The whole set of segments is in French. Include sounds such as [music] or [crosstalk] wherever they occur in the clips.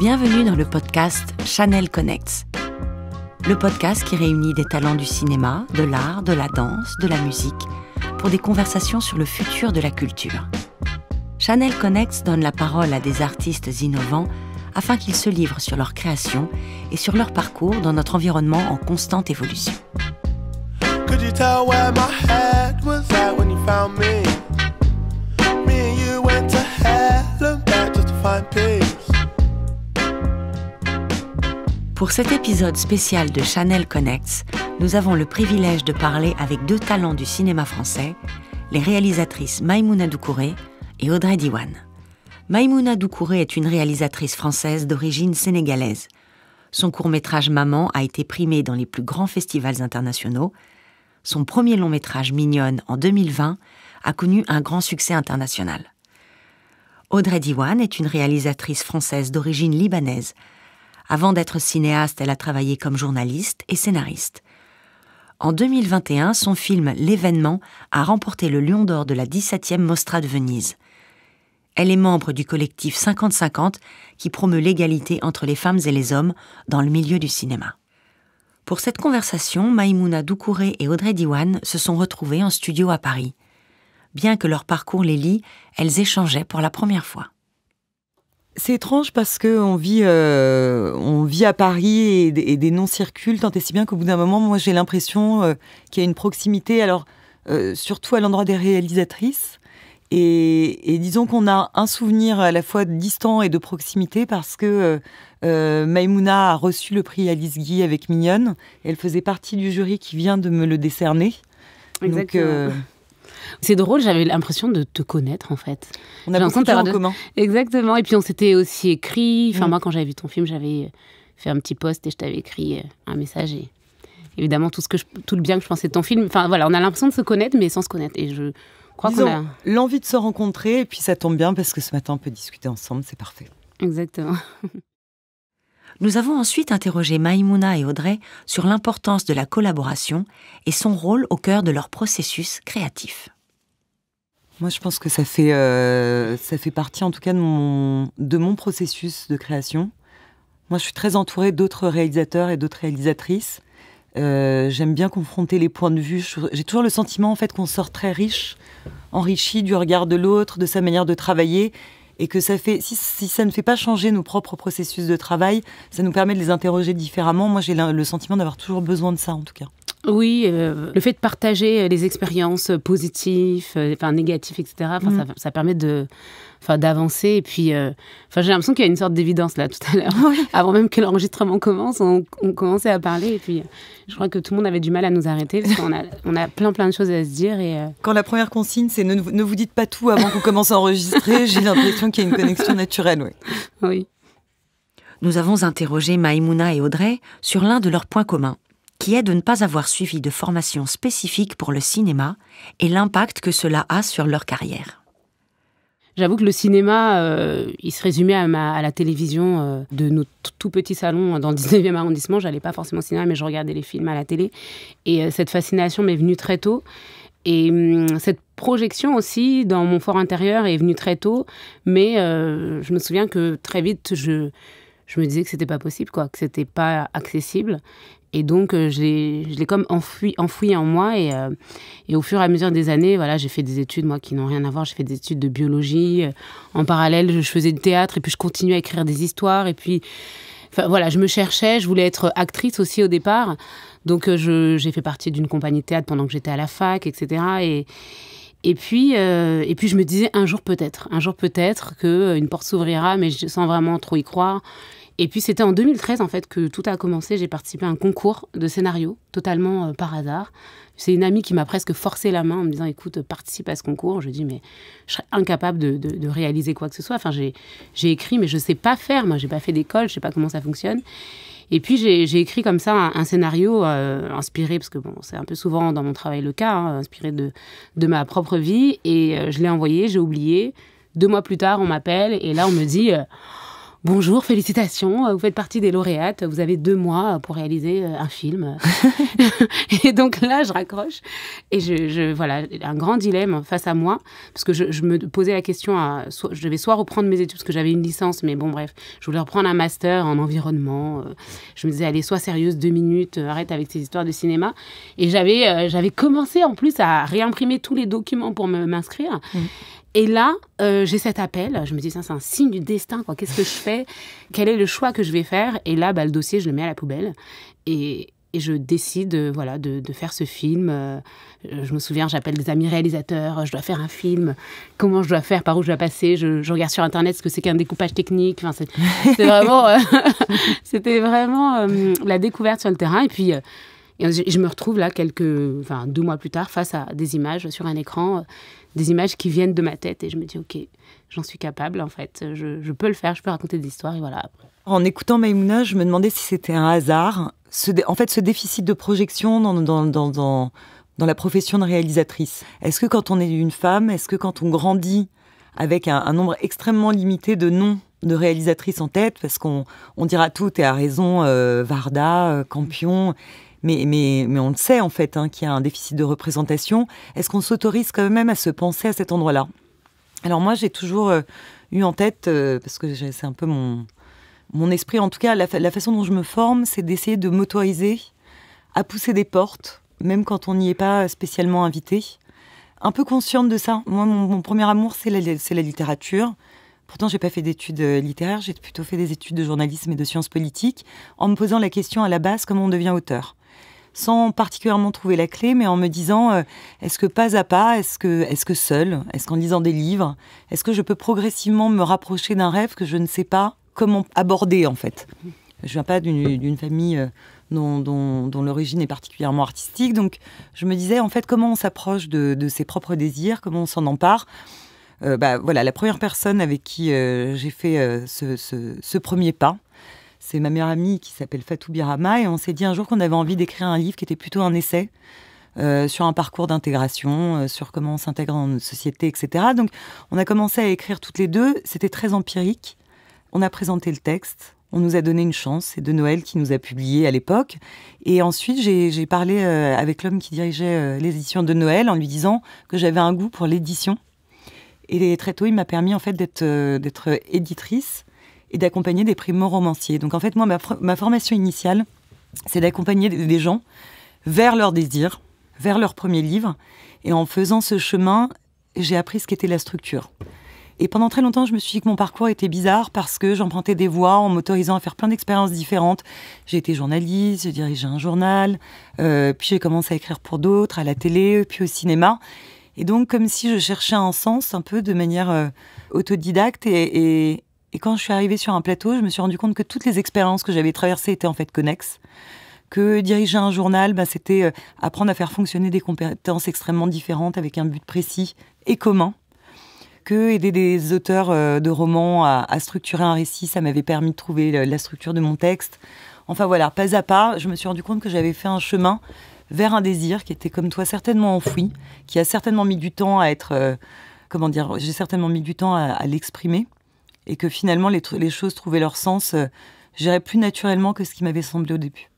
Bienvenue dans le podcast Chanel Connects. Le podcast qui réunit des talents du cinéma, de l'art, de la danse, de la musique, pour des conversations sur le futur de la culture. Chanel Connects donne la parole à des artistes innovants afin qu'ils se livrent sur leur création et sur leur parcours dans notre environnement en constante évolution. Pour cet épisode spécial de Chanel Connects, nous avons le privilège de parler avec deux talents du cinéma français, les réalisatrices Maimouna Doucouré et Audrey Diwan. Maimouna Doucouré est une réalisatrice française d'origine sénégalaise. Son court-métrage Maman a été primé dans les plus grands festivals internationaux. Son premier long-métrage Mignonne en 2020 a connu un grand succès international. Audrey Diwan est une réalisatrice française d'origine libanaise avant d'être cinéaste, elle a travaillé comme journaliste et scénariste. En 2021, son film L'événement a remporté le Lion d'Or de la 17e Mostra de Venise. Elle est membre du collectif 50-50 qui promeut l'égalité entre les femmes et les hommes dans le milieu du cinéma. Pour cette conversation, Maïmouna Doucouré et Audrey Diwan se sont retrouvées en studio à Paris. Bien que leur parcours les lie, elles échangeaient pour la première fois. C'est étrange parce que on vit, euh, on vit à Paris et, des, noms circulent tant et si bien qu'au bout d'un moment, moi, j'ai l'impression euh, qu'il y a une proximité. Alors, euh, surtout à l'endroit des réalisatrices. Et, disons qu'on a un souvenir à la fois distant et de proximité parce que Maïmouna a reçu le prix Alice Guy avec Mignonne. elle faisait partie du jury qui vient de me le décerner. Exactement. C'est drôle, j'avais l'impression de te connaître en fait. On a l'impression de en commun. Exactement. Et puis on s'était aussi écrit. Enfin, mm. moi, quand j'avais vu ton film, j'avais euh, fait un petit post et je t'avais écrit euh, un message. Et évidemment, tout, ce que je, tout le bien que je pensais de ton film. Enfin, voilà, on a l'impression de se connaître, mais sans se connaître. Et je crois qu'on a. L'envie de se rencontrer. Et puis ça tombe bien parce que ce matin, on peut discuter ensemble. C'est parfait. Exactement. [laughs] Nous avons ensuite interrogé Maïmouna et Audrey sur l'importance de la collaboration et son rôle au cœur de leur processus créatif. Moi, je pense que ça fait, euh, ça fait partie, en tout cas, de mon, de mon processus de création. Moi, je suis très entourée d'autres réalisateurs et d'autres réalisatrices. Euh, j'aime bien confronter les points de vue. J'ai toujours le sentiment, en fait, qu'on sort très riche, enrichi du regard de l'autre, de sa manière de travailler, et que ça fait, si, ça ne fait pas changer nos propres processus de travail, ça nous permet de les interroger différemment. Moi, j'ai le sentiment d'avoir toujours besoin de ça, en tout cas. Oui, euh, le fait de partager euh, les expériences euh, positives, enfin négatives, etc. Mm. ça, permet de, enfin, d'avancer. Et puis, enfin, j'ai l'impression qu'il y a une sorte d'évidence là tout à l'heure. [laughs] Avant même que l'enregistrement commence, on, commençait à parler. Et puis, je crois que tout le monde avait du mal à nous arrêter parce qu'on a, [laughs] on a plein, plein de choses à se dire. Et quand la première consigne, c'est ne, ne, vous dites pas tout avant qu'on commence à enregistrer. [laughs] j'ai l'impression qu'il y a une connexion naturelle. Oui. Nous avons interrogé Maïmouna et Audrey sur l'un de leurs points communs qui est de ne pas avoir suivi de formation spécifique pour le cinéma et l'impact que cela a sur leur carrière. J'avoue que le cinéma, euh, il se résumait à, la télévision euh, de nos tout petits salons dans le 19e arrondissement. J'allais pas forcément au cinéma, mais je regardais les films à la télé. Et euh, cette fascination m'est venue très tôt. Et hum, cette projection aussi dans mon fort intérieur est venue très tôt, mais je me souviens que très vite je, je me disais que c'était pas possible, quoi, que c'était pas accessible. Et donc, euh, je l'ai comme enfoui, enfoui en moi. Euh, et, au fur et à mesure des années, voilà, j'ai fait des études, moi, qui n'ont rien à voir. J'ai fait des études de biologie. Euh, en parallèle, je, faisais du théâtre. Et puis, je continuais à écrire des histoires. Et puis, enfin, voilà, je me cherchais. Je voulais être actrice aussi au départ. Donc, j'ai fait partie d'une compagnie de théâtre pendant que j'étais à la fac, etc. Et, et puis, et puis je me disais un jour peut-être, un jour peut-être que une porte s'ouvrira, mais sans vraiment trop y croire. Et puis c'était en 2013 en fait que tout a commencé. J'ai participé à un concours de scénario totalement euh, par hasard. C'est une amie qui m'a presque forcé la main en me disant écoute participe à ce concours. Je dis mais je serais incapable de, de, réaliser quoi que ce soit. Enfin j'ai écrit mais je sais pas faire. Moi j'ai pas fait d'école, je sais pas comment ça fonctionne. Et puis j'ai écrit comme ça un, scénario euh, inspiré, parce que bon, c'est un peu souvent dans mon travail le cas, hein, inspiré de, de ma propre vie. Et euh, je l'ai envoyé, j'ai oublié. Deux mois plus tard, on m'appelle et là on me dit Bonjour, félicitations, vous faites partie des lauréates, vous avez deux mois pour réaliser euh, un film. [laughs] [laughs] et donc là, je raccroche. Et je, voilà, un grand dilemme face à moi, parce que je, me posais la question, je devais soit reprendre mes études, parce que j'avais une licence, mais bon, bref, je voulais reprendre un master en environnement. Euh, je me disais, allez, sois sérieuse deux minutes, euh, arrête avec ces histoires de cinéma. Et j'avais j'avais commencé en plus à réimprimer tous les documents pour m'inscrire. Mm. Et là, euh, j'ai cet appel. Je me dis, ça, c'est un signe du destin. Quoi. Qu'est-ce que je fais Quel est le choix que je vais faire Et là, bah, le dossier, je le mets à la poubelle. Et, je décide euh, voilà, de, faire ce film. Euh, je me souviens, j'appelle des amis réalisateurs. Je dois faire un film. Comment je dois faire Par où je dois passer je, regarde sur Internet ce que c'est qu'un découpage technique. Enfin, vraiment, [laughs] c'était vraiment la découverte sur le terrain. Et puis. je me retrouve là, quelques, enfin, deux mois plus tard, face à des images sur un écran des images qui viennent de ma tête et je me dis ok, j'en suis capable en fait, je, peux le faire, je peux raconter des histoires et voilà. En écoutant Maïmouna, je me demandais si c'était un hasard, en fait ce déficit de projection dans, dans, la profession de réalisatrice. Est-ce que quand on est une femme, est-ce que quand on grandit avec un, nombre extrêmement limité de noms de réalisatrices en tête, parce qu'on dira tout, et à raison, euh, Varda, euh, Campion, mais, mais, on le sait en fait hein, qu'il y a un déficit de représentation. Est-ce qu'on s'autorise quand même à se penser à cet endroit-là Alors moi j'ai toujours euh, eu en tête, euh, parce que c'est un peu mon, esprit en tout cas, la, façon dont je me forme, c'est d'essayer de m'autoriser à pousser des portes, même quand on n'y est pas spécialement invité. Un peu consciente de ça. Moi, mon, premier amour, c'est la, la, littérature. Pourtant, je n'ai pas fait d'études euh, littéraires, j'ai plutôt fait des études de journalisme et de sciences politiques, en me posant la question à la base comment on devient auteur sans particulièrement trouver la clé, mais en me disant euh, est-ce que pas à pas, est-ce que, est que seul, est-ce qu'en lisant des livres, est-ce que je peux progressivement me rapprocher d'un rêve que je ne sais pas comment aborder en fait Je viens pas d'une famille euh, dont, l'origine est particulièrement artistique, donc je me disais en fait comment on s'approche de, ses propres désirs, comment on s'en empare. Euh, bah, voilà, la première personne avec qui j'ai fait ce, premier pas, c'est ma meilleure amie qui s'appelle Fatou Birama, et on s'est dit un jour qu'on avait envie d'écrire un livre qui était plutôt un essai. Euh, sur un parcours d'intégration, euh, sur comment on s'intègre dans notre société, etc. Donc, on a commencé à écrire toutes les deux. C'était très empirique. On a présenté le texte. On nous a donné une chance. C'est De Noël qui nous a publié à l'époque. Et ensuite, j'ai parlé euh, avec l'homme qui dirigeait l'édition De Noël en lui disant que j'avais un goût pour l'édition. Et très tôt, il m'a permis en fait d'être éditrice et d'accompagner des primo-romanciers. Donc en fait, moi, ma, formation initiale, c'est d'accompagner des gens vers leurs désir, vers leur premier livre. Et en faisant ce chemin, j'ai appris ce qu'était la structure. Et pendant très longtemps, je me suis dit que mon parcours était bizarre parce que j'empruntais des voies en m'autorisant à faire plein d'expériences différentes. J'ai été journaliste, j'ai dirigé un journal, euh, puis j'ai commencé à écrire pour d'autres, à la télé, puis au cinéma. Et donc, comme si je cherchais un sens un peu de manière euh, autodidacte et, et quand je suis arrivée sur un plateau, je me suis rendu compte que toutes les expériences que j'avais traversées étaient en fait connexes. Que diriger un journal, bah, c'était euh, apprendre à faire fonctionner des compétences extrêmement différentes avec un but précis et commun. Que aider des auteurs euh, de romans à, structurer un récit, ça m'avait permis de trouver euh, la structure de mon texte. Enfin voilà, pas à pas, je me suis rendu compte que j'avais fait un chemin vers un désir qui était comme toi certainement enfoui, qui a certainement mis du temps à être, comment dire, j'ai certainement mis du temps à l'exprimer et que finalement les, choses trouvaient leur sens, euh, j'irais plus naturellement que ce qui m'avait semblé au début.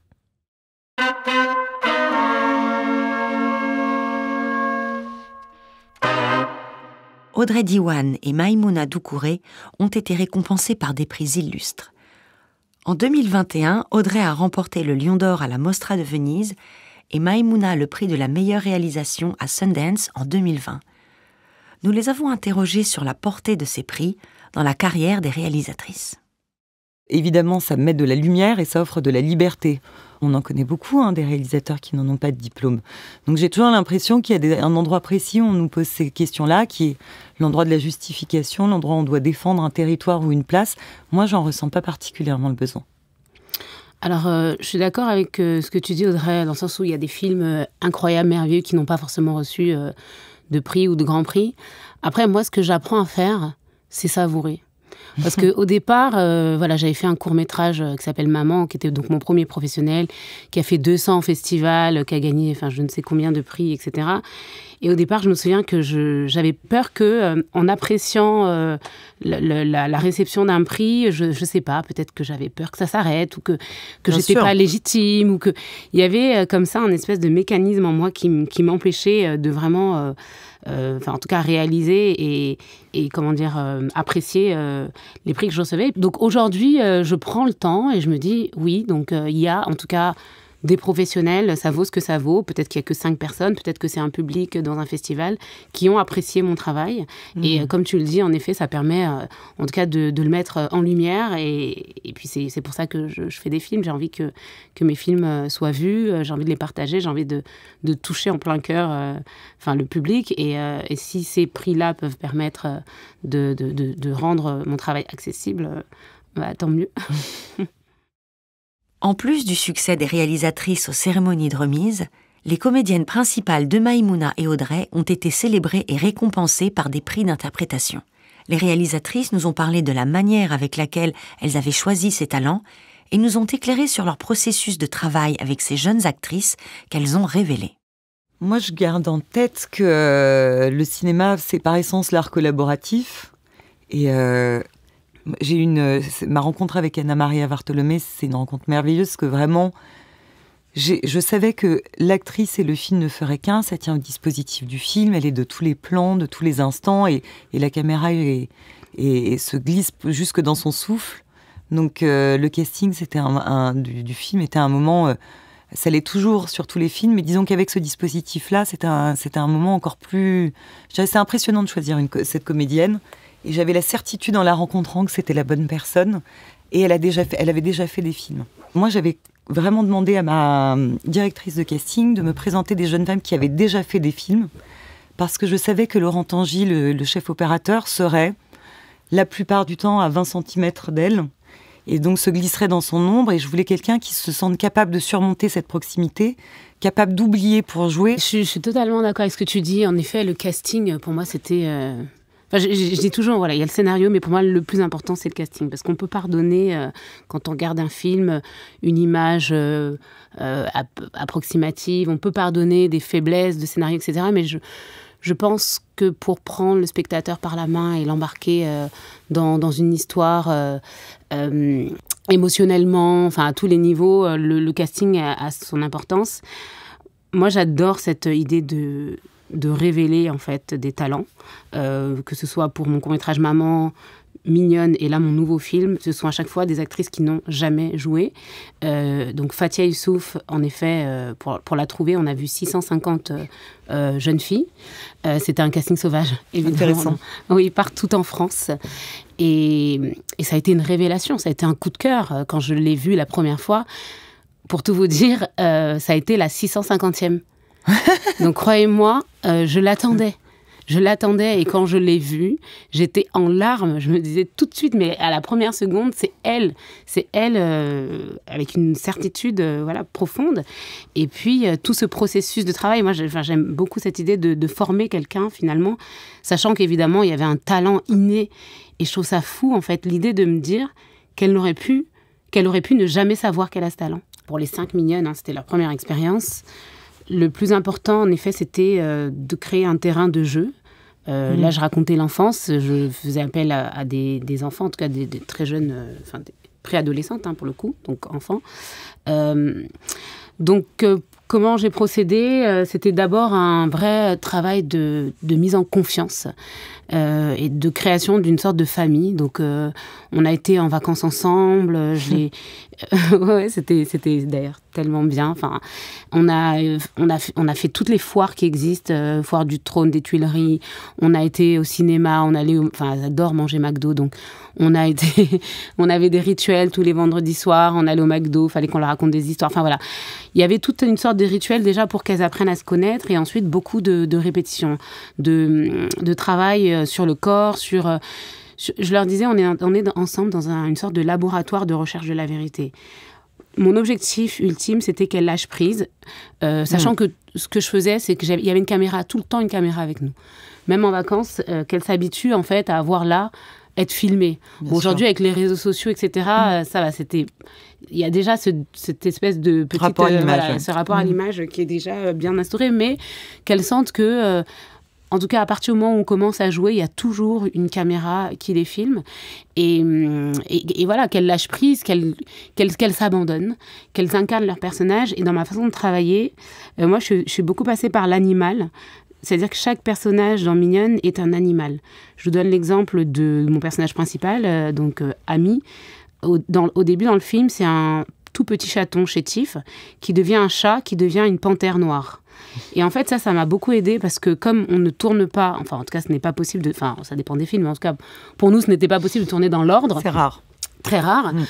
Audrey Diwan et Maimouna Doucouré ont été récompensés par des prix illustres. En 2021, Audrey a remporté le Lion d'Or à la Mostra de Venise et Maimouna le prix de la meilleure réalisation à Sundance en 2020. Nous les avons interrogés sur la portée de ces prix, dans la carrière des réalisatrices Évidemment, ça met de la lumière et ça offre de la liberté. On en connaît beaucoup, hein, des réalisateurs qui n'en ont pas de diplôme. Donc j'ai toujours l'impression qu'il y a un endroit précis où on nous pose ces questions-là, qui est l'endroit de la justification, l'endroit où on doit défendre un territoire ou une place. Moi, j'en ressens pas particulièrement le besoin. Alors, euh, je suis d'accord avec euh, ce que tu dis, Audrey, dans le sens où il y a des films euh, incroyables, merveilleux, qui n'ont pas forcément reçu de prix ou de grand prix. Après, moi, ce que j'apprends à faire, c'est savouré. Parce que au départ, euh, voilà, j'avais fait un court métrage euh, qui s'appelle Maman, qui était donc mon premier professionnel, qui a fait 200 festivals, qui a gagné, enfin, je ne sais combien de prix, etc. Et au départ, je me souviens que j'avais peur que, euh, en appréciant euh, la, réception d'un prix, je ne sais pas, peut-être que j'avais peur que ça s'arrête ou que que j'étais pas légitime ou que il y avait euh, comme ça un espèce de mécanisme en moi qui, m'empêchait de vraiment, enfin en tout cas réaliser et, et comment dire apprécier les prix que je recevais. Donc aujourd'hui, je prends le temps et je me dis oui, donc il y a en tout cas des professionnels, ça vaut ce que ça vaut. Peut-être qu'il n'y a que cinq personnes, peut-être que c'est un public dans un festival qui ont apprécié mon travail. Et mhm. euh, comme tu le dis, en effet, ça permet euh, en tout cas de, le mettre euh, en lumière. Et, puis c'est pour ça que je, fais des films. J'ai envie que, mes films soient vus, j'ai envie de les partager, j'ai envie de, toucher en plein cœur le public. Et, si ces prix-là peuvent permettre de, rendre mon travail accessible, bah, tant mieux. [laughs] En plus du succès des réalisatrices aux cérémonies de remise, les comédiennes principales de Maïmouna et Audrey ont été célébrées et récompensées par des prix d'interprétation. Les réalisatrices nous ont parlé de la manière avec laquelle elles avaient choisi ces talents et nous ont éclairé sur leur processus de travail avec ces jeunes actrices qu'elles ont révélées. Moi, je garde en tête que euh, le cinéma, c'est par essence l'art collaboratif. Et euh, j'ai une euh, ma rencontre avec Anna Maria Bartholomé, c'est une rencontre merveilleuse que vraiment je savais que l'actrice et le film ne feraient qu'un, ça tient au dispositif du film, elle est de tous les plans, de tous les instants, et, la caméra et, se glisse jusque dans son souffle. Donc euh, le casting c'était un, du, film était un moment, euh, ça l'est toujours sur tous les films, mais disons qu'avec ce dispositif-là, c'était un, un moment encore plus... C'est impressionnant de choisir une, cette comédienne. Et j'avais la certitude en la rencontrant que c'était la bonne personne. Et elle, a déjà elle avait déjà fait des films. Moi, j'avais vraiment demandé à ma euh, directrice de casting de me présenter des jeunes femmes qui avaient déjà fait des films. Parce que je savais que Laurent Tangy, le, chef opérateur, serait la plupart du temps à 20 cm d'elle. Et donc se glisserait dans son ombre. Et je voulais quelqu'un qui se sente capable de surmonter cette proximité, capable d'oublier pour jouer. Je, suis totalement d'accord avec ce que tu dis. En effet, le casting, pour moi, c'était. Euh, je, dis toujours, voilà, il y a le scénario, mais pour moi, le plus important, c'est le casting. Parce qu'on peut pardonner, euh, quand on regarde un film, euh, une image euh, approximative, on peut pardonner des faiblesses de scénario, etc. Mais je, je pense que pour prendre le spectateur par la main et l'embarquer dans, dans, une histoire émotionnellement, enfin à tous les niveaux, le, casting a son importance moi j'adore cette idée de de révéler en fait des talents, euh, que ce soit pour mon court métrage Maman, Mignonne et là mon nouveau film, ce sont à chaque fois des actrices qui n'ont jamais joué. Euh, donc Fatia Youssouf, en effet, euh, pour, la trouver, on a vu 650 jeunes filles. C'était un casting sauvage, évidemment. Intéressant. Oui, partout en France. Et, et, ça a été une révélation, ça a été un coup de cœur quand je l'ai vu la première fois. Pour tout vous dire, ça a été la 650e [laughs] Donc croyez-moi, euh, je l'attendais. Je l'attendais et quand je l'ai vue, j'étais en larmes. Je me disais tout de suite, mais à la première seconde, c'est elle. C'est elle euh, avec une certitude euh, voilà profonde. Et puis tout ce processus de travail, moi j'aime beaucoup cette idée de, former quelqu'un finalement, sachant qu'évidemment il y avait un talent inné. Et je trouve ça fou en fait l'idée de me dire qu'elle n'aurait pu, qu'elle aurait pu ne jamais savoir qu'elle a ce talent. Pour les cinq mignonnes, hein, c'était leur première expérience. Le plus important, en effet, c'était euh, de créer un terrain de jeu. Euh, mm. Là, je racontais l'enfance. Je faisais appel à, des, enfants, en tout cas des, très jeunes, euh, enfin des préadolescentes hein, pour le coup, donc enfants. Euh, donc Comment j'ai procédé euh, C'était d'abord un vrai travail de, mise en confiance euh, et de création d'une sorte de famille. Donc, euh, on a été en vacances ensemble. [laughs] [laughs] c'était, c'était d'ailleurs tellement bien. Enfin, on a, on a, on a fait toutes les foires qui existent, foire du Trône, des Tuileries. On a été au cinéma. On allait, enfin, j'adore manger McDo, donc on a été, [laughs] on avait des rituels tous les vendredis soirs. On allait au McDo. Fallait qu'on leur raconte des histoires. Enfin voilà, il y avait toute une sorte des rituels déjà pour qu'elles apprennent à se connaître et ensuite beaucoup de, répétitions, de, travail euh, sur le corps, euh, sur... Je leur disais, on est, ensemble dans une sorte de laboratoire de recherche de la vérité mon objectif ultime, c'était qu'elle lâche prise, euh, sachant mm. que ce que je faisais, c'est qu'il y avait une caméra, tout le temps une caméra avec nous. Même en vacances, qu'elles qu'elle s'habitue en fait à avoir là, être filmée. Aujourd'hui, avec les réseaux sociaux, etc., mm. ça va, c'était il y a déjà cette espèce de rapport à euh, l'image, ce rapport à mm. l'image qui est déjà euh, bien instauré, mais qu'elles sentent que euh, en tout cas, à partir du moment où on commence à jouer, il y a toujours une caméra qui les filme. Et, mm, voilà, qu'elles lâchent prise, qu'elles s'abandonnent, qu'elles incarnent leur personnage. Et dans ma façon de travailler, moi, je, suis beaucoup passée par l'animal. C'est-à-dire que chaque personnage dans Mignonne est un animal. Je vous donne l'exemple de mon personnage principal, donc Ami au, début dans le film, c'est un tout petit chaton chétif qui devient un chat, qui devient une panthère noire. Et en fait, ça, ça m'a beaucoup aidé parce que comme on ne tourne pas, enfin en tout cas, ce n'est pas possible de, enfin ça dépend des films, mais en tout cas, pour nous, ce n'était pas possible de tourner dans l'ordre. C'est rare. Très rare. Mm.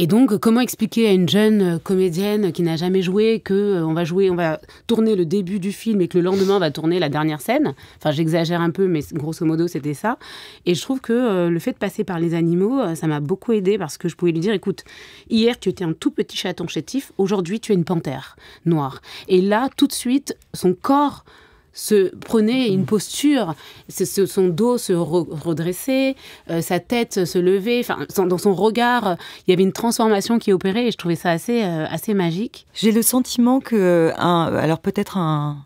Et donc, comment expliquer à une jeune euh, comédienne qui n'a jamais joué que euh, on va jouer, on va tourner le début du film et que le lendemain va tourner la dernière scène Enfin, j'exagère un peu, mais grosso modo c'était ça. Et je trouve que euh, le fait de passer par les animaux, ça m'a beaucoup aidée parce que je pouvais lui dire, écoute, hier tu étais un tout petit chaton chétif, aujourd'hui tu es une panthère noire. Et là, tout de suite, son corps se prenait une mhm. posture, son dos se redressait, euh, sa tête se levait, enfin, dans son regard, il y avait une transformation qui opérait et je trouvais ça assez, euh, assez magique. J'ai le sentiment que, euh, un, alors peut-être un,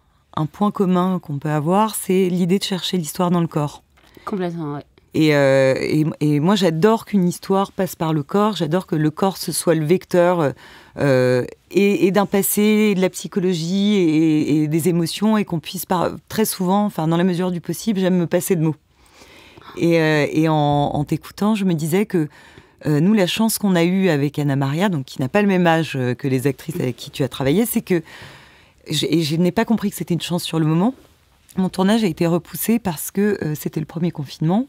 point commun qu'on peut avoir, c'est l'idée de chercher l'histoire dans le corps. Complètement, ouais. Euh, et, moi, j'adore qu'une histoire passe par le corps, j'adore que le corps ce soit le vecteur euh, et, d'un passé, de la psychologie et, des émotions, et qu'on puisse très souvent, enfin dans la mesure du possible, j'aime me passer de mots. Et, euh, en, t'écoutant, je me disais que nous, la chance qu'on a eue avec Anna Maria, donc qui n'a pas le même âge que les actrices avec qui tu as travaillé, c'est que je n'ai pas compris que c'était une chance sur le moment, mon tournage a été repoussé parce que euh, c'était le premier confinement.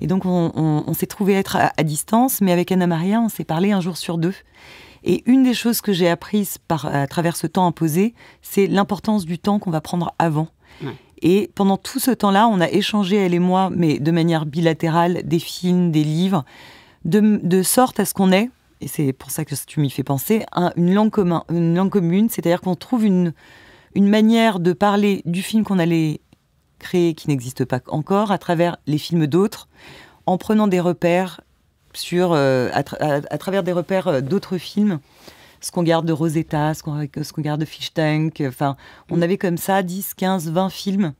Et donc, on, s'est trouvé être à, distance, mais avec Anna Maria, on s'est parlé un jour sur deux. Et une des choses que j'ai apprises par, à travers ce temps imposé, c'est l'importance du temps qu'on va prendre avant. Et pendant tout ce temps-là, on a échangé, elle et moi, mais de manière bilatérale, des films, des livres, de, sorte à ce qu'on ait, et c'est pour ça que tu m'y fais penser, une, langue une langue commune, c'est-à-dire qu'on trouve une, une manière de parler du film qu'on allait créer, qui n'existe pas encore, à travers les films d'autres, en prenant des repères sur, euh, à, travers des repères euh, d'autres films, ce qu'on garde de Rosetta, ce qu'on garde de Fish Tank. Euh, enfin, on avait comme ça 10, 15, 20 films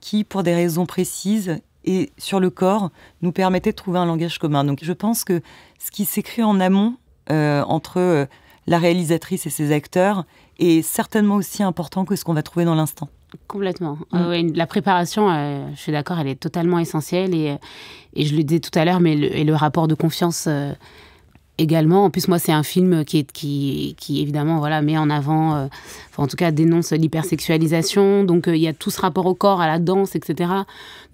qui, pour des raisons précises et sur le corps, nous permettaient de trouver un langage commun. Donc je pense que ce qui s'écrit en amont, entre la réalisatrice et ses acteurs est certainement aussi important que ce qu'on va trouver dans l'instant. Complètement. Mm. Euh, la préparation, euh, je suis d'accord, elle est totalement essentielle. Et, je le disais tout à l'heure, mais le rapport de confiance euh, également. En plus, moi, c'est un film qui, est, qui, qui évidemment, voilà, met en avant, euh, enfin, en tout cas, dénonce l'hypersexualisation. Donc, euh, il y a tout ce rapport au corps, à la danse, etc.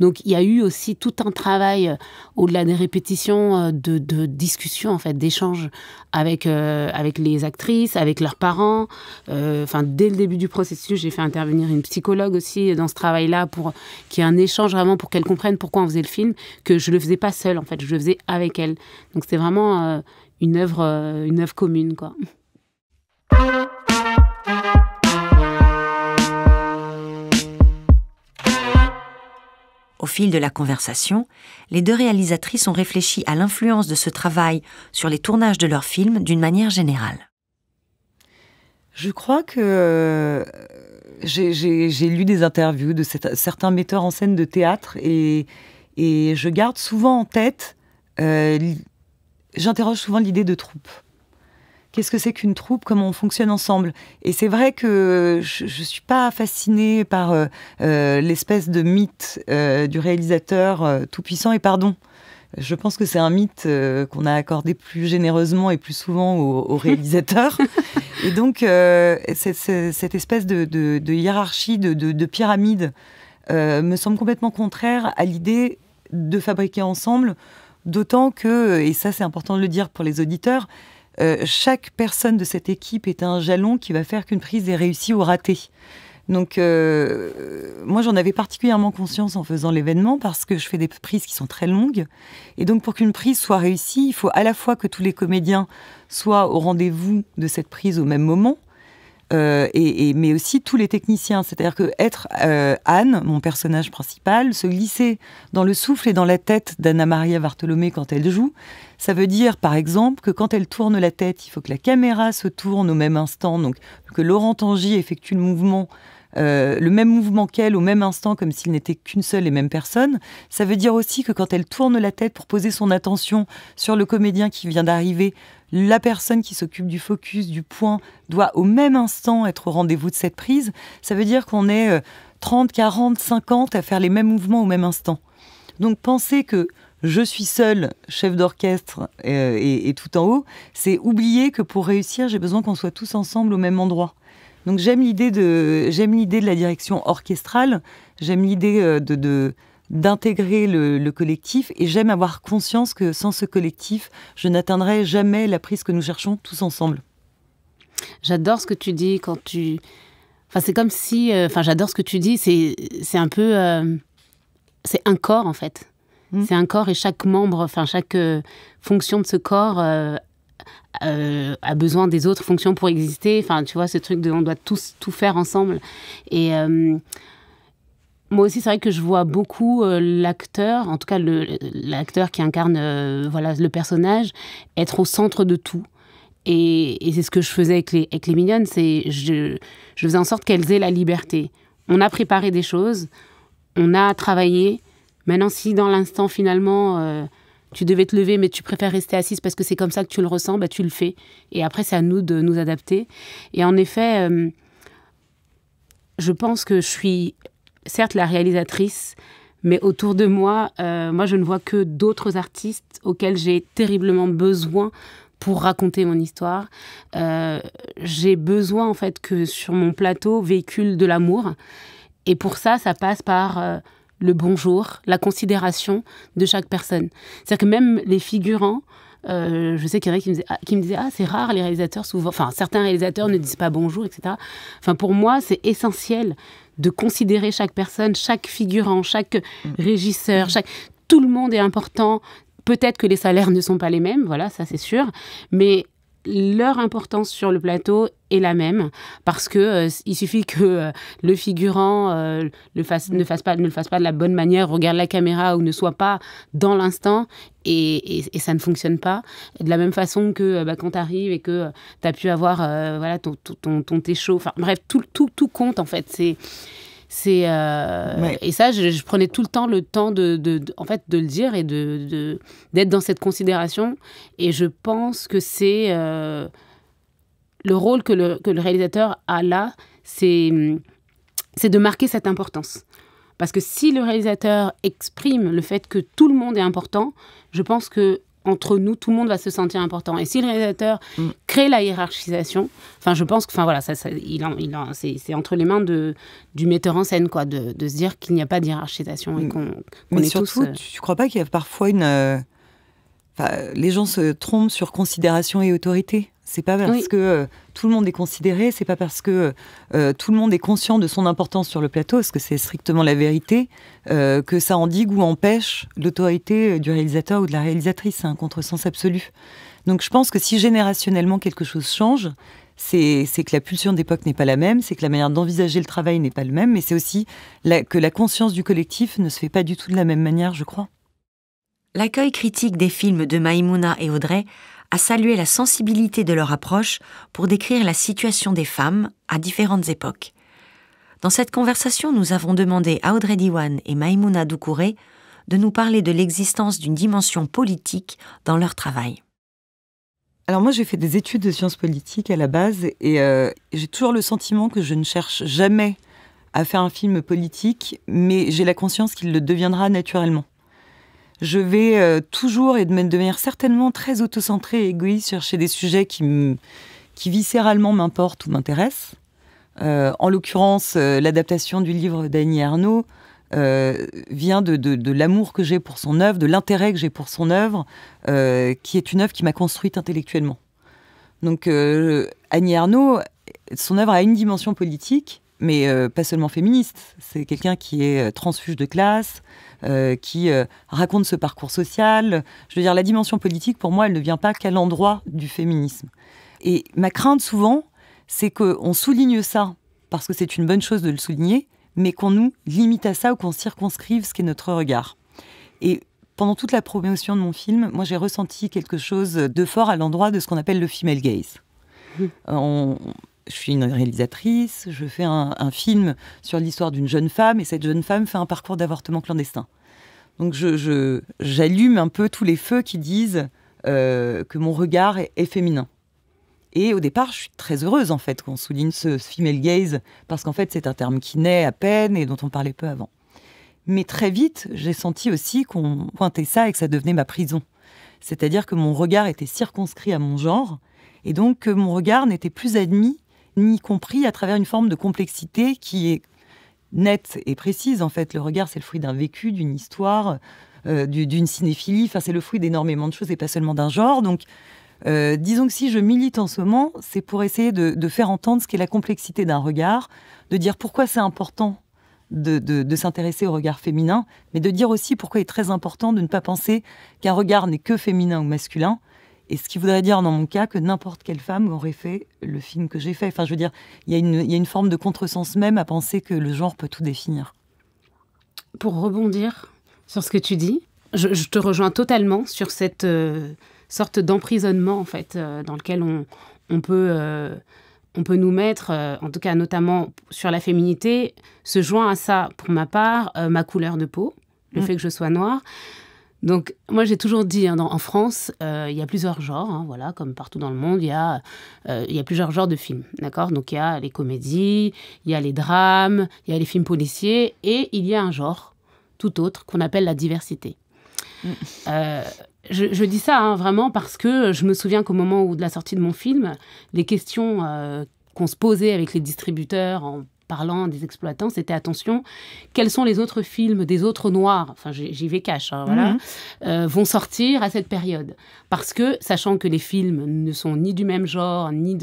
Donc, il y a eu aussi tout un travail, euh, au-delà des répétitions, de, de, discussion, en fait, d'échanges avec, avec les actrices, avec leurs parents. Enfin, dès le début du processus, j'ai fait intervenir une psychologue aussi dans ce travail-là pour qu'il y ait un échange vraiment pour qu'elle comprenne pourquoi on faisait le film, que je le faisais pas seule, en fait, je le faisais avec elle. Donc, c'est vraiment une œuvre, euh, une œuvre commune, quoi. Au fil de la conversation, les deux réalisatrices ont réfléchi à l'influence de ce travail sur les tournages de leurs films d'une manière générale. Je crois que euh, j'ai lu des interviews de certains metteurs en scène de théâtre et, je garde souvent en tête euh, j'interroge souvent l'idée de troupe. Qu'est-ce que c'est qu'une troupe Comment on fonctionne ensemble Et c'est vrai que je ne suis pas fascinée par euh, euh, l'espèce de mythe euh, du réalisateur tout-puissant et pardon. Je pense que c'est un mythe qu'on a accordé plus généreusement et plus souvent aux, [laughs] réalisateurs. et donc, cette espèce de, hiérarchie, de pyramide, me semble complètement contraire à l'idée de fabriquer ensemble D'autant que, et ça c'est important de le dire pour les auditeurs, euh, chaque personne de cette équipe est un jalon qui va faire qu'une prise est réussie ou ratée. Donc, euh, moi, j'en avais particulièrement conscience en faisant l'événement parce que je fais des prises qui sont très longues. Et donc, pour qu'une prise soit réussie, il faut à la fois que tous les comédiens soient au rendez-vous de cette prise au même moment, euh, et, mais aussi tous les techniciens. C'est-à-dire que être euh, Anne, mon personnage principal, se glisser dans le souffle et dans la tête d'Anna Maria Bartholomé quand elle joue, ça veut dire, par exemple, que quand elle tourne la tête, il faut que la caméra se tourne au même instant, donc que Laurent Tangy effectue le mouvement euh, le même mouvement qu'elle au même instant, comme s'il n'était qu'une seule et même personne. Ça veut dire aussi que quand elle tourne la tête pour poser son attention sur le comédien qui vient d'arriver, la personne qui s'occupe du focus, du point, doit au même instant être au rendez-vous de cette prise. Ça veut dire qu'on est 30, 40, 50 à faire les mêmes mouvements au même instant. Donc penser que je suis seul, chef d'orchestre euh, et, tout en haut, c'est oublier que pour réussir, j'ai besoin qu'on soit tous ensemble au même endroit. Donc j'aime l'idée de j'aime l'idée de la direction orchestrale, j'aime l'idée euh, de, d'intégrer le, collectif et j'aime avoir conscience que sans ce collectif, je n'atteindrai jamais la prise que nous cherchons tous ensemble. J'adore ce que tu dis quand tu enfin c'est comme si euh, enfin j'adore ce que tu dis, c'est c'est un peu euh, c'est un corps en fait. Mmh. C'est un corps et chaque membre, enfin chaque fonction de ce corps euh, a besoin des autres fonctions pour exister. Enfin, tu vois, ce truc de on doit tous tout faire ensemble. Et euh, moi aussi, c'est vrai que je vois beaucoup euh, l'acteur, en tout cas l'acteur qui incarne voilà le personnage, être au centre de tout. Et, c'est ce que je faisais avec les, avec mignonnes, c'est je, je faisais en sorte qu'elles aient la liberté. On a préparé des choses, on a travaillé. Maintenant, si dans l'instant, finalement, tu devais te lever, mais tu préfères rester assise parce que c'est comme ça que tu le ressens, bah, tu le fais. Et après, c'est à nous de nous adapter. Et en effet, euh, je pense que je suis, certes, la réalisatrice, mais autour de moi, euh, moi, je ne vois que d'autres artistes auxquels j'ai terriblement besoin pour raconter mon histoire. Euh, j'ai besoin, en fait, que sur mon plateau véhicule de l'amour. Et pour ça, ça passe par le bonjour, la considération de chaque personne. C'est-à-dire que même les figurants, euh, je sais qu'il y en a qui me disaient, ah, ah c'est rare les réalisateurs souvent, enfin certains réalisateurs ne disent pas bonjour, etc. Enfin pour moi c'est essentiel de considérer chaque personne, chaque figurant, chaque mm. régisseur, chaque tout le monde est important. Peut-être que les salaires ne sont pas les mêmes, voilà, ça c'est sûr, mais leur importance sur le plateau est la même parce que euh, il suffit que euh, le figurant euh, le fasse, ne fasse pas ne le fasse pas de la bonne manière regarde la caméra ou ne soit pas dans l'instant et, et, ça ne fonctionne pas de la même façon que bah, quand tu arrives et que tu as pu avoir voilà ton ton ton, bref tout, tout tout compte en fait c'est c'est euh, et ça, je, prenais tout le temps le temps de, de, en fait, de le dire et de d'être dans cette considération. Et je pense que c'est euh, le rôle que le, que le réalisateur a là, c'est c'est de marquer cette importance. Parce que si le réalisateur exprime le fait que tout le monde est important, je pense que entre nous, tout le monde va se sentir important. Et si le réalisateur mm. crée la hiérarchisation, enfin, je pense que, enfin voilà, ça, c'est entre les mains de, du metteur en scène, quoi, de, se dire qu'il n'y a pas d'hiérarchisation et mm. qu'on surtout, euh, tu, ne crois pas qu'il y a parfois une, euh, les gens se trompent sur considération et autorité c'est pas parce que euh, tout le monde est considéré, c'est pas parce que euh, tout le monde est conscient de son importance sur le plateau, parce que c'est strictement la vérité, euh, que ça endigue ou empêche l'autorité du réalisateur ou de la réalisatrice. C'est un hein, contresens absolu. Donc je pense que si générationnellement quelque chose change, c'est que la pulsion d'époque n'est pas la même, c'est que la manière d'envisager le travail n'est pas la même, mais c'est aussi que la conscience du collectif ne se fait pas du tout de la même manière, je crois. L'accueil critique des films de Maïmouna et Audrey à saluer la sensibilité de leur approche pour décrire la situation des femmes à différentes époques. Dans cette conversation, nous avons demandé à Audrey Diwan et maimouna Doukouré de nous parler de l'existence d'une dimension politique dans leur travail. Alors moi j'ai fait des études de sciences politiques à la base et euh, j'ai toujours le sentiment que je ne cherche jamais à faire un film politique, mais j'ai la conscience qu'il le deviendra naturellement je vais euh, toujours et de manière certainement très autocentrée et égoïste chercher des sujets qui, qui viscéralement m'importent ou m'intéressent. Euh, en l'occurrence, euh, l'adaptation du livre d'Annie Arnaud vient de, de, de l'amour que j'ai pour son œuvre, de l'intérêt que j'ai pour son œuvre, qui est une œuvre qui m'a construite intellectuellement. Donc Annie Arnaud, son œuvre a une dimension politique, mais pas seulement féministe. C'est quelqu'un qui est transfuge de classe, euh, qui euh, raconte ce parcours social. Je veux dire, la dimension politique, pour moi, elle ne vient pas qu'à l'endroit du féminisme. Et ma crainte, souvent, c'est qu'on souligne ça, parce que c'est une bonne chose de le souligner, mais qu'on nous limite à ça ou qu'on circonscrive ce qu'est notre regard. Et pendant toute la promotion de mon film, moi j'ai ressenti quelque chose de fort à l'endroit de ce qu'on appelle le female gaze. Mmh. Euh, on, je suis une réalisatrice, je fais un, film sur l'histoire d'une jeune femme et cette jeune femme fait un parcours d'avortement clandestin. Donc je, j'allume un peu tous les feux qui disent euh, que mon regard est, est, féminin. Et au départ, je suis très heureuse en fait qu'on souligne ce female gaze parce qu'en fait c'est un terme qui naît à peine et dont on parlait peu avant. Mais très vite, j'ai senti aussi qu'on pointait ça et que ça devenait ma prison. C'est-à-dire que mon regard était circonscrit à mon genre et donc que mon regard n'était plus admis ni compris à travers une forme de complexité qui est nette et précise. En fait, le regard, c'est le fruit d'un vécu, d'une histoire, euh, d'une cinéphilie. Enfin, c'est le fruit d'énormément de choses et pas seulement d'un genre. Donc, euh, disons que si je milite en ce moment, c'est pour essayer de, faire entendre ce qu'est la complexité d'un regard, de dire pourquoi c'est important de s'intéresser au regard féminin, mais de dire aussi pourquoi il est très important de ne pas penser qu'un regard n'est que féminin ou masculin, et ce qui voudrait dire, dans mon cas, que n'importe quelle femme aurait fait le film que j'ai fait. Enfin, je veux dire, il y, a une forme de contresens même à penser que le genre peut tout définir. Pour rebondir sur ce que tu dis, je, te rejoins totalement sur cette euh, sorte d'emprisonnement, en fait, euh, dans lequel on, peut... Euh, on peut nous mettre, en tout cas notamment sur la féminité, se joint à ça, pour ma part, ma couleur de peau, le mm. fait que je sois noire, donc, moi, j'ai toujours dit, hein, en France, euh, il y a plusieurs genres, hein, voilà, comme partout dans le monde, il y a, euh, il y plusieurs genres de films, d'accord Donc, il y a les comédies, il y a les drames, il y a les films policiers, et il y a un genre, tout autre, qu'on appelle la diversité. Mm. Euh, je, dis ça hein, vraiment parce que je me souviens qu'au moment où, de la sortie de mon film, les questions qu'on se posait avec les distributeurs en parlant des exploitants, c'était attention, quels sont les autres films des autres noirs, enfin j'y vais cash, hein, voilà, mmh. euh, vont sortir à cette période. Parce que, sachant que les films ne sont ni du même genre, ni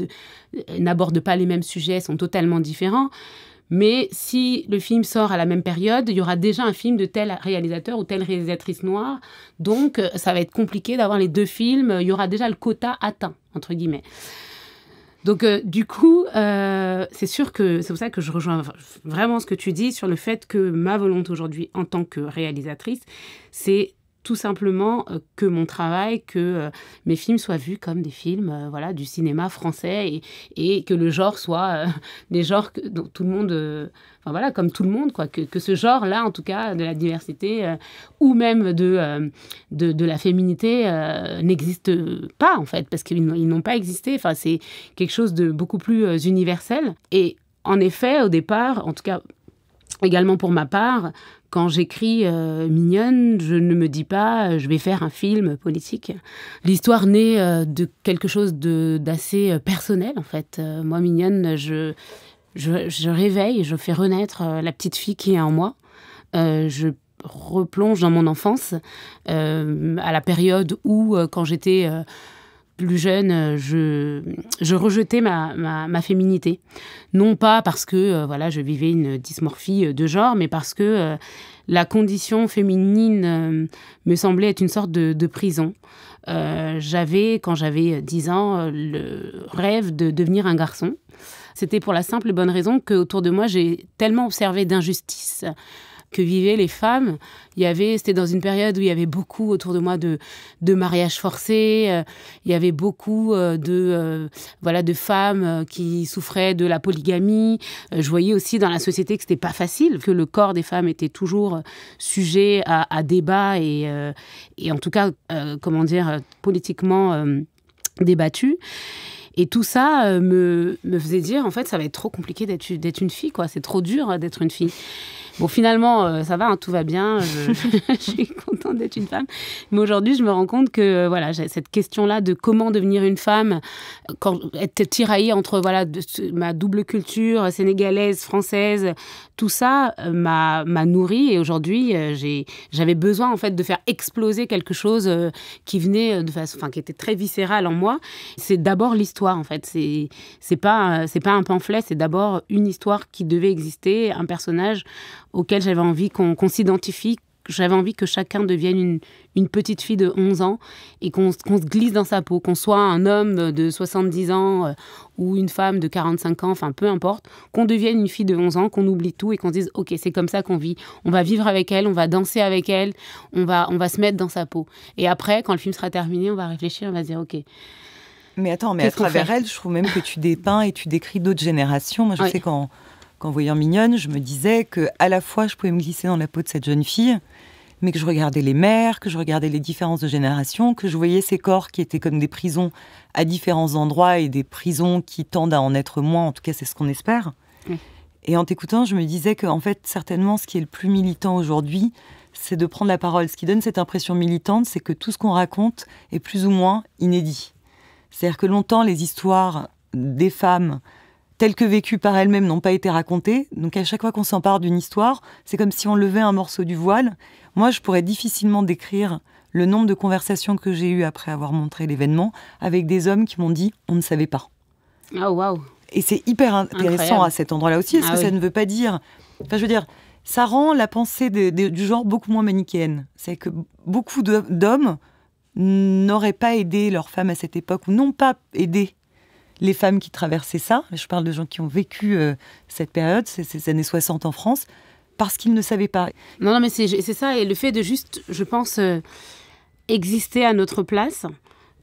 euh, n'abordent pas les mêmes sujets, sont totalement différents, mais si le film sort à la même période, il y aura déjà un film de tel réalisateur ou telle réalisatrice noire. Donc, euh, ça va être compliqué d'avoir les deux films. Il y aura déjà le quota atteint, entre guillemets. Donc, euh, du coup, euh, c'est sûr que c'est pour ça que je rejoins vraiment ce que tu dis sur le fait que ma volonté aujourd'hui en tant que réalisatrice, c'est tout simplement euh, que mon travail, que euh, mes films soient vus comme des films euh, voilà, du cinéma français et, que le genre soit [laughs] des genres que, tout le monde enfin voilà, comme tout le monde, quoi, que, ce genre-là, en tout cas, de la diversité ou même de, de, la féminité n'existe pas, en fait, parce qu'ils n'ont pas existé. Enfin, c'est quelque chose de beaucoup plus universel. Et en effet, au départ, en tout cas, également pour ma part, quand j'écris euh, Mignonne, je ne me dis pas euh, je vais faire un film politique. L'histoire naît euh, de quelque chose d'assez personnel en fait. moi, Mignonne, je, je, je, réveille, je fais renaître la petite fille qui est en moi. je replonge dans mon enfance, à la période où, quand j'étais plus jeune, euh, je, je rejetais ma, féminité. Non pas parce que euh, voilà, je vivais une dysmorphie euh, de genre, mais parce que la condition féminine me semblait être une sorte de, prison. j'avais, quand j'avais 10 ans, le rêve de devenir un garçon. C'était pour la simple et bonne raison que autour de moi, j'ai tellement observé d'injustices que vivaient les femmes. Il y avait, c'était dans une période où il y avait beaucoup autour de moi de, de mariages forcés. Euh, il y avait beaucoup euh, de, euh, voilà, de femmes qui souffraient de la polygamie. je voyais aussi dans la société que c'était pas facile, que le corps des femmes était toujours sujet à, débat et, en tout cas, comment dire, politiquement débattu. Et tout ça me, faisait dire, en fait, ça va être trop compliqué d'être une fille, quoi. C'est trop dur d'être une fille. Bon, finalement, euh, ça va, hein, tout va bien. Euh, [laughs] je, suis contente d'être une femme. Mais aujourd'hui, je me rends compte que euh, voilà, j'ai cette question-là de comment devenir une femme, quand, être tiraillée entre voilà ma double culture sénégalaise, française, tout ça m'a, m'a nourrie. Et aujourd'hui, j'ai, j'avais besoin en fait de faire exploser quelque chose qui venait de façon, enfin, qui était très viscéral en moi. C'est d'abord l'histoire en fait. C'est c'est pas c'est pas un pamphlet. C'est d'abord une histoire qui devait exister, un personnage auquel j'avais envie qu'on s'identifie. J'avais envie que chacun devienne une, une, petite fille de 11 ans et qu'on se glisse dans sa peau, qu'on soit un homme de 70 ans euh, ou une femme de 45 ans, enfin peu importe, qu'on devienne une fille de 11 ans, qu'on oublie tout et qu'on se dise OK, c'est comme ça qu'on vit. On va vivre avec elle, on va danser avec elle, on va, on va se mettre dans sa peau. Et après, quand le film sera terminé, on va réfléchir, on va dire OK. Mais attends, mais à travers elle, je trouve même que tu dépeins et tu décris d'autres générations. Moi, je sais qu'en qu'en voyant Mignonne, je me disais que à la fois je pouvais me glisser dans la peau de cette jeune fille, mais que je regardais les mères, que je regardais les différences de génération, que je voyais ces corps qui étaient comme des prisons à différents endroits et des prisons qui tendent à en être moins, en tout cas c'est ce qu'on espère. Et en t'écoutant, je me disais que en fait certainement ce qui est le plus militant aujourd'hui, c'est de prendre la parole. Ce qui donne cette impression militante, c'est que tout ce qu'on raconte est plus ou moins inédit. C'est-à-dire que longtemps les histoires des femmes telles que vécues par elles-mêmes, n'ont pas été racontées. Donc à chaque fois qu'on s'empare d'une histoire, c'est comme si on levait un morceau du voile. Moi, je pourrais difficilement décrire le nombre de conversations que j'ai eues après avoir montré l'événement avec des hommes qui m'ont dit on ne savait pas. Ah, Et c'est hyper intéressant à cet endroit-là aussi, Est-ce ah que ça ne veut pas dire. Enfin, je veux dire, ça rend la pensée du genre beaucoup moins manichéenne. C'est que beaucoup d'hommes n'auraient pas aidé leur femme à cette époque, ou n'ont pas aidé les femmes qui traversaient ça, je parle de gens qui ont vécu euh, cette période, ces, années 60 en France, parce qu'ils ne savaient pas. Non, non, mais c'est ça, et le fait de juste, je pense, euh, exister à notre place.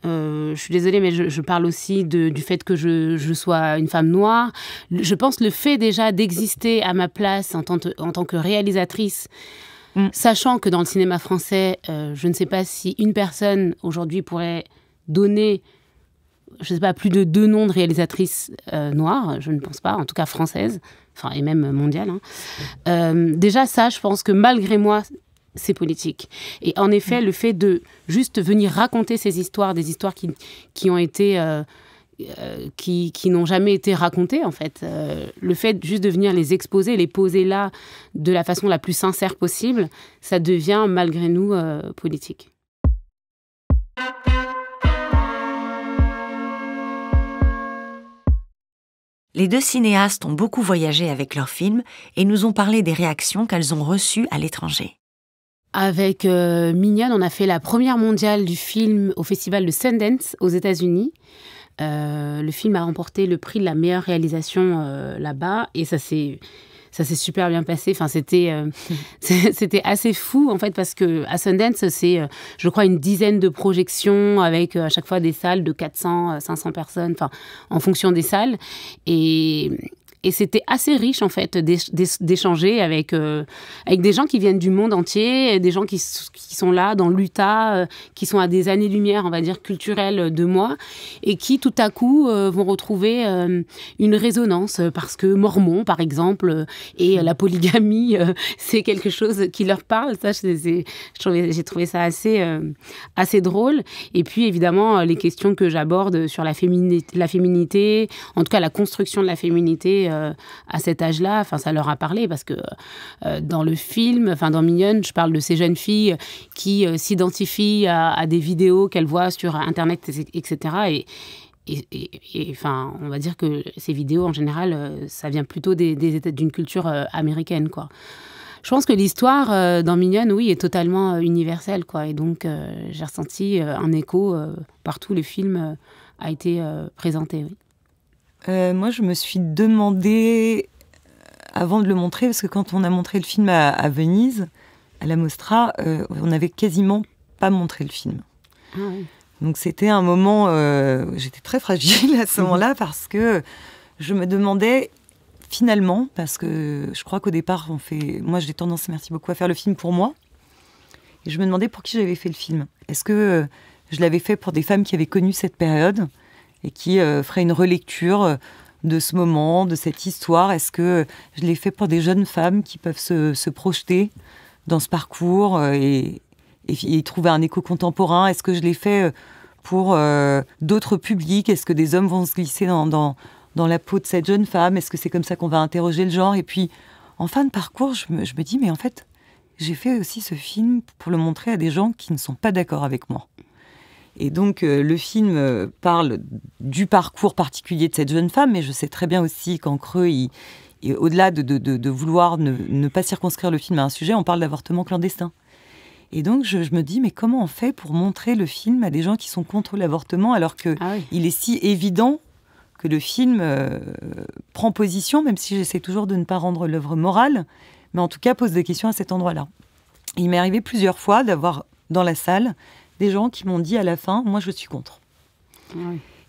Euh, je suis désolée, mais je, parle aussi du fait que je, sois une femme noire. Je pense le fait déjà d'exister à ma place en tant, que, réalisatrice, mm. sachant que dans le cinéma français, je ne sais pas si une personne aujourd'hui pourrait donner je ne sais pas, plus de deux noms de réalisatrices euh, noires, je ne pense pas, en tout cas françaises, enfin, et même mondiales. Hein. Euh, déjà, ça, je pense que malgré moi, c'est politique. Et en effet, le fait de juste venir raconter ces histoires, des histoires qui, qui ont été. Euh, qui, qui n'ont jamais été racontées en fait. le fait juste de venir les exposer, les poser là de la façon la plus sincère possible, ça devient malgré nous politique. Les deux cinéastes ont beaucoup voyagé avec leurs films et nous ont parlé des réactions qu'elles ont reçues à l'étranger. Avec euh, Mignonne, on a fait la première mondiale du film au festival de Sundance aux États-Unis. Euh, le film a remporté le prix de la meilleure réalisation euh, là-bas et ça s'est ça s'est super bien passé. Enfin, c'était euh, [laughs] c'était assez fou en fait parce que à Sundance, c'est euh, je crois une dizaine de projections avec euh, à chaque fois des salles de 400, 500 personnes, enfin en fonction des salles et et c'était assez riche, en fait, d'échanger avec, euh, avec des gens qui viennent du monde entier, des gens qui, sont là, dans l'Utah, euh, qui sont à des années-lumière, on va dire, culturelles de moi, et qui, tout à coup, euh, vont retrouver une résonance, parce que Mormon, par exemple, et la polygamie, [laughs] c'est quelque chose qui leur parle. Ça, j'ai trouvé ça assez, assez drôle. Et puis, évidemment, les questions que j'aborde sur la féminité, la féminité, en tout cas la construction de la féminité, euh, à cet âge-là, enfin, ça leur a parlé parce que euh, dans le film, enfin, dans Mignonne, je parle de ces jeunes filles qui euh, s'identifient à, des vidéos qu'elles voient sur Internet, etc. Et, enfin, on va dire que ces vidéos, en général, ça vient plutôt d'une des, culture américaine, quoi. Je pense que l'histoire dans Mignonne, oui, est totalement universelle, quoi. Et donc, j'ai ressenti un écho partout le film a été présenté, oui. Euh, moi, je me suis demandé, euh, avant de le montrer, parce que quand on a montré le film à, Venise, à la Mostra, euh, on n'avait quasiment pas montré le film. Ah Donc c'était un moment, euh, j'étais très fragile [laughs] à ce mhm. moment-là parce que je me demandais finalement, parce que je crois qu'au départ, fait, moi j'ai tendance, merci beaucoup, à faire le film pour moi. Et je me demandais pour qui j'avais fait le film. Est-ce que je l'avais fait pour des femmes qui avaient connu cette période et qui euh, ferait une relecture euh, de ce moment, de cette histoire Est-ce que je l'ai fait pour des jeunes femmes qui peuvent se, projeter dans ce parcours euh, et, trouver un écho contemporain Est-ce que je l'ai fait pour d'autres publics Est-ce que des hommes vont se glisser dans, dans, la peau de cette jeune femme Est-ce que c'est comme ça qu'on va interroger le genre Et puis, en fin de parcours, je me dis, mais en fait, j'ai fait aussi ce film pour le montrer à des gens qui ne sont pas d'accord avec moi. Et donc euh, le film euh, parle du parcours particulier de cette jeune femme, mais je sais très bien aussi qu'en creux, il, au-delà de, vouloir ne, pas circonscrire le film à un sujet, on parle d'avortement clandestin. Et donc je, me dis, mais comment on fait pour montrer le film à des gens qui sont contre l'avortement alors que ah il est si évident que le film euh, prend position, même si j'essaie toujours de ne pas rendre l'œuvre morale, mais en tout cas pose des questions à cet endroit-là. Il m'est arrivé plusieurs fois d'avoir dans la salle des gens qui m'ont dit à la fin, moi je suis contre. Ah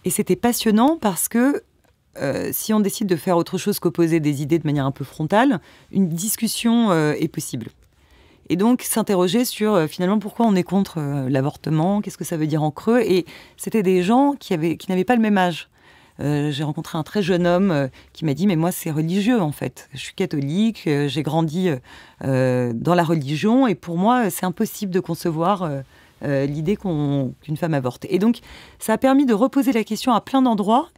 et c'était passionnant parce que euh, si on décide de faire autre chose qu'opposer des idées de manière un peu frontale, une discussion euh, est possible. Et donc s'interroger sur euh, finalement pourquoi on est contre l'avortement, qu'est-ce que ça veut dire en creux. Et c'était des gens qui n'avaient pas le même âge. j'ai rencontré un très jeune homme qui m'a dit mais moi c'est religieux en fait. Je suis catholique, j'ai grandi dans la religion et pour moi c'est impossible de concevoir euh, l'idée qu'une femme avorte. Et donc, ça a permis de reposer la question à plein d'endroits,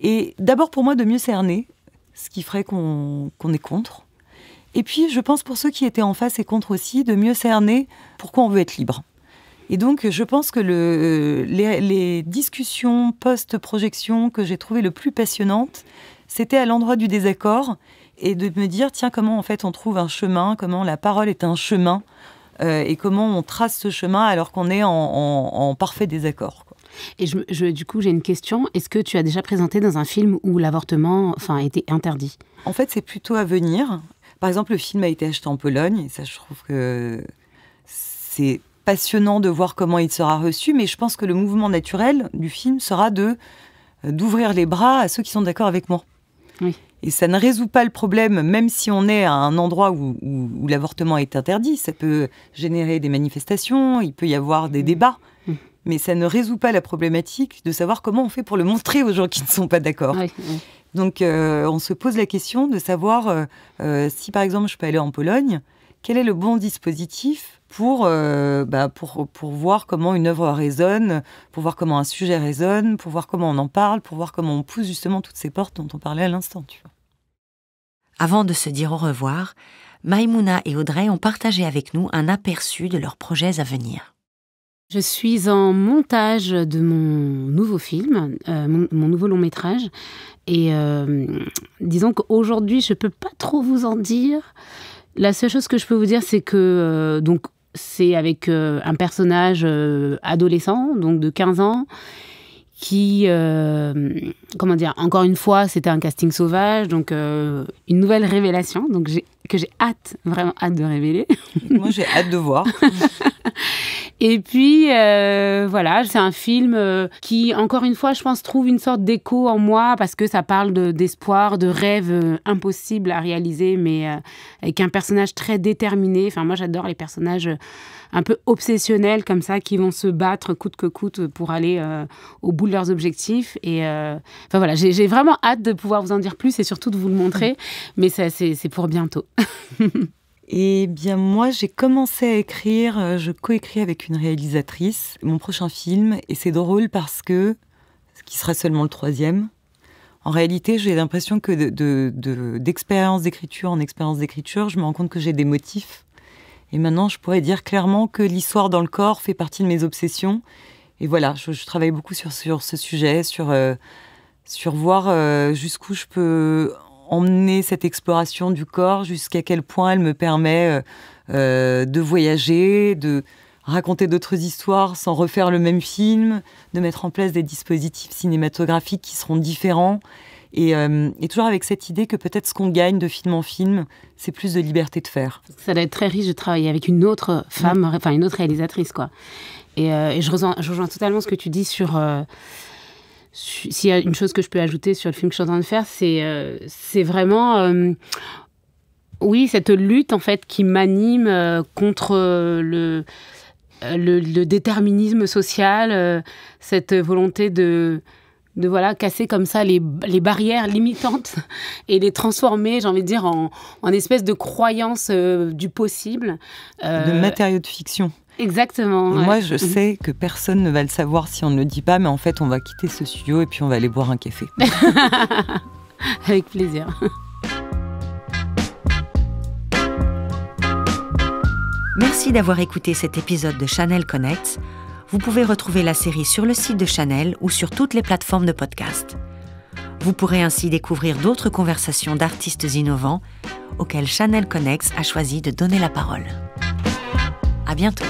et d'abord pour moi de mieux cerner ce qui ferait qu'on est contre. Et puis, je pense pour ceux qui étaient en face et contre aussi, de mieux cerner pourquoi on veut être libre. Et donc, je pense que les, les, discussions post-projection que j'ai trouvées le plus passionnantes, c'était à l'endroit du désaccord et de me dire, tiens, comment en fait on trouve un chemin, comment la parole est un chemin euh, et comment on trace ce chemin alors qu'on est en, parfait désaccord. Et du coup, j'ai une question. Est-ce que tu as déjà présenté dans un film où l'avortement enfin, été interdit En fait, c'est plutôt à venir. Par exemple, le film a été acheté en Pologne, et ça, je trouve que c'est passionnant de voir comment il sera reçu, mais je pense que le mouvement naturel du film sera de euh, d'ouvrir les bras à ceux qui sont d'accord avec moi. Oui. Et ça ne résout pas le problème, même si on est à un endroit où, l'avortement est interdit. Ça peut générer des manifestations, il peut y avoir des mm-hmm. débats. Mm-hmm. Mais ça ne résout pas la problématique de savoir comment on fait pour le montrer aux gens qui ne sont pas d'accord. Donc euh, on se pose la question de savoir euh, euh, si par exemple je peux aller en Pologne, quel est le bon dispositif pour, euh, bah, pour, pour voir comment une œuvre résonne, pour voir comment un sujet résonne, pour voir comment on en parle, pour voir comment on pousse justement toutes ces portes dont on parlait à l'instant. Tu vois. Avant de se dire au revoir, Maïmouna et Audrey ont partagé avec nous un aperçu de leurs projets à venir. Je suis en montage de mon nouveau film, euh, mon, nouveau long métrage. Et euh, disons qu'aujourd'hui, je ne peux pas trop vous en dire. La seule chose que je peux vous dire, c'est que donc c'est avec euh, un personnage euh, adolescent, donc de 15 ans, qui, euh, comment dire, encore une fois, c'était un casting sauvage, donc une nouvelle révélation. Donc j'ai que j'ai hâte, vraiment hâte de révéler. [laughs] Moi, j'ai hâte de voir. [laughs] Et puis, euh, voilà, c'est un film euh, qui, encore une fois, je pense, trouve une sorte d'écho en moi parce que ça parle d'espoir, de, rêve rêves euh, à réaliser, mais avec un personnage très déterminé. Enfin, moi, j'adore les personnages un peu obsessionnels comme ça qui vont se battre coûte que coûte pour aller euh, au bout de leurs objectifs. Et euh, enfin voilà, j'ai vraiment hâte de pouvoir vous en dire plus et surtout de vous le montrer. [laughs] Mais ça, c'est pour bientôt. [laughs] Eh bien, moi, j'ai commencé à écrire, euh, je coécris avec une réalisatrice mon prochain film, et c'est drôle parce que, ce qui sera seulement le troisième, en réalité, j'ai l'impression que d'expérience de, d'écriture en expérience d'écriture, je me rends compte que j'ai des motifs et maintenant, je pourrais dire clairement que l'histoire dans le corps fait partie de mes obsessions. Et voilà, je, travaille beaucoup sur, ce sujet, sur, euh, sur voir euh, jusqu'où je peux emmener cette exploration du corps, jusqu'à quel point elle me permet euh, de voyager, de raconter d'autres histoires sans refaire le même film, de mettre en place des dispositifs cinématographiques qui seront différents euh, et, toujours avec cette idée que peut-être ce qu'on gagne de film en film, c'est plus de liberté de faire. Ça doit être très riche de travailler avec une autre femme, enfin une autre réalisatrice, quoi. Euh, et, je, rejoins, je, rejoins, totalement ce que tu dis sur. Euh, s'il y a une chose que je peux ajouter sur le film que je suis en train de faire, c'est c'est vraiment. oui, cette lutte en fait qui m'anime contre le, le, déterminisme social, cette volonté de de voilà casser comme ça les, barrières limitantes [laughs] et les transformer, j'ai envie de dire, en, en espèce de croyance euh, du possible. Euh, de matériaux de fiction. Exactement. Moi, je mhm. sais que personne ne va le savoir si on ne dit pas, mais en fait, on va quitter ce studio et puis on va aller boire un café. [laughs] Avec plaisir. Merci d'avoir écouté cet épisode de Chanel Connect vous pouvez retrouver la série sur le site de Chanel ou sur toutes les plateformes de podcast. Vous pourrez ainsi découvrir d'autres conversations d'artistes innovants auxquels Chanel Connex a choisi de donner la parole. À bientôt!